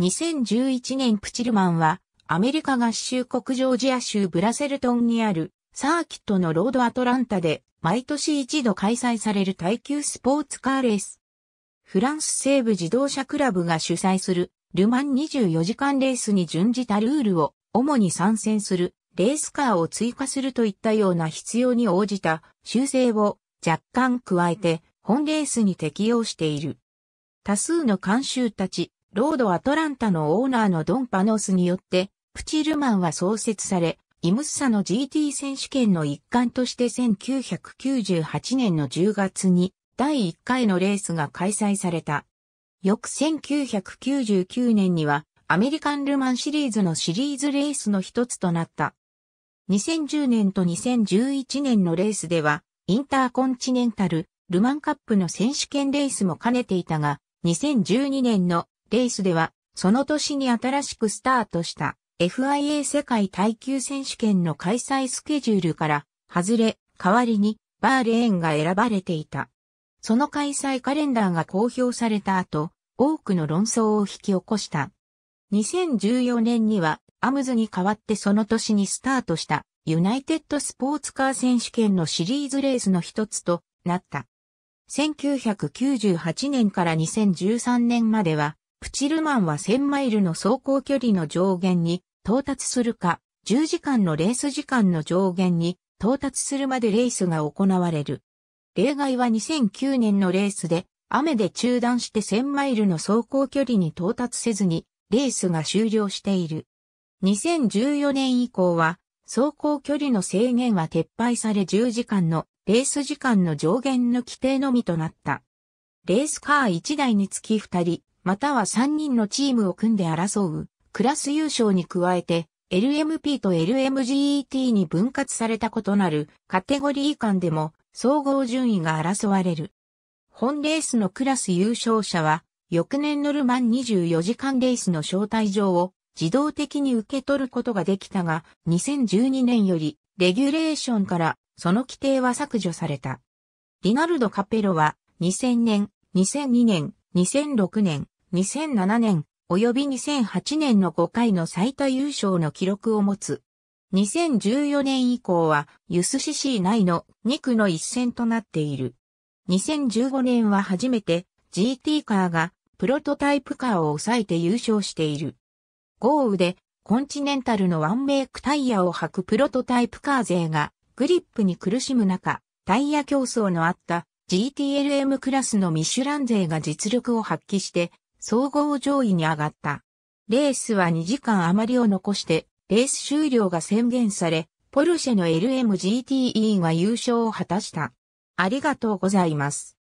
2011年プチルマンは、アメリカ合衆国ジョージア州ブラセルトンにある、サーキットのロードアトランタで、毎年一度開催される耐久スポーツカーレース。フランス西部自動車クラブが主催する、ルマン24時間レースに準じたルールを、主に参戦する、レースカーを追加するといったような必要に応じた修正を若干加えて、本レースに適用している。多数の監修たち、ロード・アトランタのオーナーのドン・パノスによって、プチ・ルマンは創設され、イムッサの GT 選手権の一環として1998年の10月に第1回のレースが開催された。翌1999年にはアメリカンルマンシリーズのシリーズレースの一つとなった。2010年と2011年のレースではインターコンチネンタルルマンカップの選手権レースも兼ねていたが2012年のレースでは、その年に新しくスタートした FIA 世界耐久選手権の開催スケジュールから外れ、代わりにバーレーンが選ばれていた。その開催カレンダーが公表された後、多くの論争を引き起こした。2014年にはアムズに代わってその年にスタートしたユナイテッドスポーツカー選手権のシリーズレースの一つとなった。1998年から2013年まではプチルマンは1000マイルの走行距離の上限に到達するか、10時間のレース時間の上限に到達するまでレースが行われる。例外は2009年のレースで、雨で中断して1000マイルの走行距離に到達せずに、レースが終了している。2014年以降は、走行距離の制限は撤廃され10時間のレース時間の上限の規定のみとなった。レースカー1台につき2人、または3人のチームを組んで争う、クラス優勝に加えて、LMP と LMGET に分割された異なるカテゴリー間でも総合順位が争われる。本レースのクラス優勝者は、翌年のルマン24時間レースの招待状を自動的に受け取ることができたが、2012年よりレギュレーションからその規定は削除された。リナルド・カペロは2000年、2002年、2006年、2007年及び2008年の5回の最多優勝の記録を持つ。2014年以降は、ユスシ市内の2区の一戦となっている。2015年は初めて GT カーがプロトタイプカーを抑えて優勝している。豪雨でコンチネンタルのワンメイクタイヤを履くプロトタイプカー勢がグリップに苦しむ中、タイヤ競争のあった GTLM クラスのミシュラン勢が実力を発揮して総合上位に上がった。レースは2時間余りを残して、レース終了が宣言され、ポルシェの LMGTE が優勝を果たした。ありがとうございます。